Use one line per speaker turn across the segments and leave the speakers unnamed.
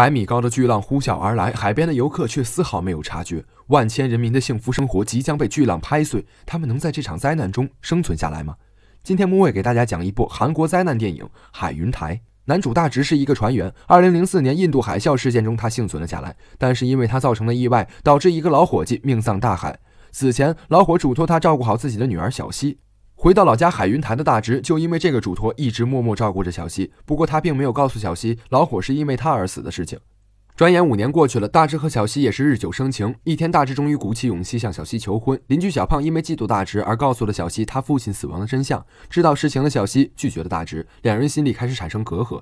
百米高的巨浪呼啸而来，海边的游客却丝毫没有察觉。万千人民的幸福生活即将被巨浪拍碎，他们能在这场灾难中生存下来吗？今天木卫给大家讲一部韩国灾难电影《海云台》。男主大直是一个船员，二零零四年印度海啸事件中他幸存了下来，但是因为他造成了意外，导致一个老伙计命丧大海。死前，老伙嘱托他照顾好自己的女儿小希。回到老家海云台的大侄就因为这个嘱托，一直默默照顾着小西。不过他并没有告诉小西老火是因为他而死的事情。转眼五年过去了，大侄和小西也是日久生情。一天，大侄终于鼓起勇气向小西求婚。邻居小胖因为嫉妒大侄而告诉了小西他父亲死亡的真相。知道实情的小西拒绝了大侄，两人心里开始产生隔阂。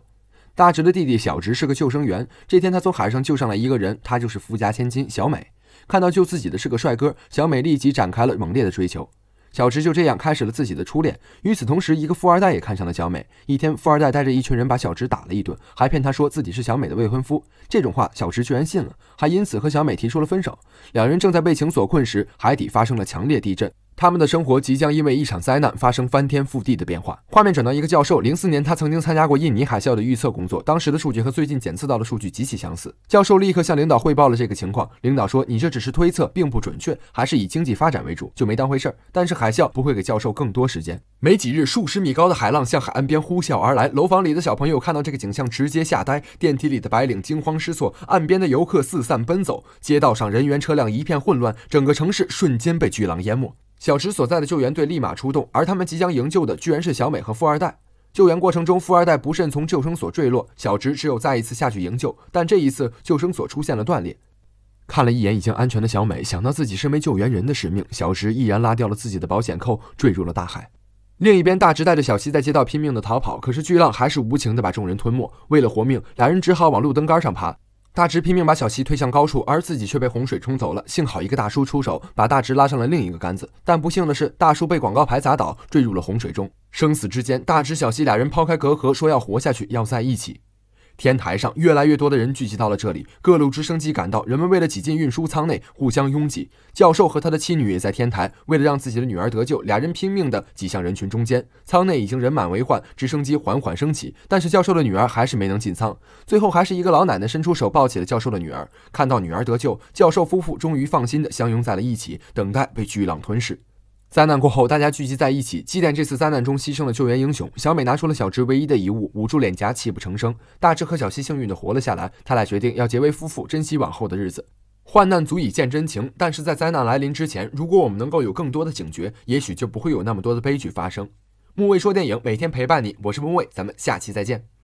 大侄的弟弟小侄是个救生员。这天，他从海上救上来一个人，他就是富家千金小美。看到救自己的是个帅哥，小美立即展开了猛烈的追求。小直就这样开始了自己的初恋。与此同时，一个富二代也看上了小美。一天，富二代带着一群人把小直打了一顿，还骗他说自己是小美的未婚夫。这种话，小直居然信了，还因此和小美提出了分手。两人正在被情所困时，海底发生了强烈地震。他们的生活即将因为一场灾难发生翻天覆地的变化。画面转到一个教授，零四年他曾经参加过印尼海啸的预测工作，当时的数据和最近检测到的数据极其相似。教授立刻向领导汇报了这个情况，领导说：“你这只是推测，并不准确，还是以经济发展为主，就没当回事。”儿。”但是海啸不会给教授更多时间。没几日，数十米高的海浪向海岸边呼啸而来，楼房里的小朋友看到这个景象直接吓呆，电梯里的白领惊慌失措，岸边的游客四散奔走，街道上人员车辆一片混乱，整个城市瞬间被巨浪淹没。小直所在的救援队立马出动，而他们即将营救的居然是小美和富二代。救援过程中，富二代不慎从救生索坠落，小直只有再一次下去营救，但这一次救生索出现了断裂。看了一眼已经安全的小美，想到自己身为救援人的使命，小直毅然拉掉了自己的保险扣，坠入了大海。另一边，大直带着小西在街道拼命的逃跑，可是巨浪还是无情的把众人吞没。为了活命，两人只好往路灯杆上爬。大直拼命把小西推向高处，而自己却被洪水冲走了。幸好一个大叔出手，把大直拉上了另一个杆子。但不幸的是，大叔被广告牌砸倒，坠入了洪水中。生死之间，大直、小西俩人抛开隔阂，说要活下去，要在一起。天台上越来越多的人聚集到了这里，各路直升机赶到，人们为了挤进运输舱内互相拥挤。教授和他的妻女也在天台，为了让自己的女儿得救，俩人拼命地挤向人群中间。舱内已经人满为患，直升机缓缓升起，但是教授的女儿还是没能进舱。最后，还是一个老奶奶伸出手抱起了教授的女儿。看到女儿得救，教授夫妇终于放心地相拥在了一起，等待被巨浪吞噬。灾难过后，大家聚集在一起祭奠这次灾难中牺牲的救援英雄。小美拿出了小智唯一的遗物，捂住脸颊泣不成声。大智和小希幸运地活了下来，他俩决定要结为夫妇，珍惜往后的日子。患难足以见真情，但是在灾难来临之前，如果我们能够有更多的警觉，也许就不会有那么多的悲剧发生。木卫说电影每天陪伴你，我是木卫，咱们下期再见。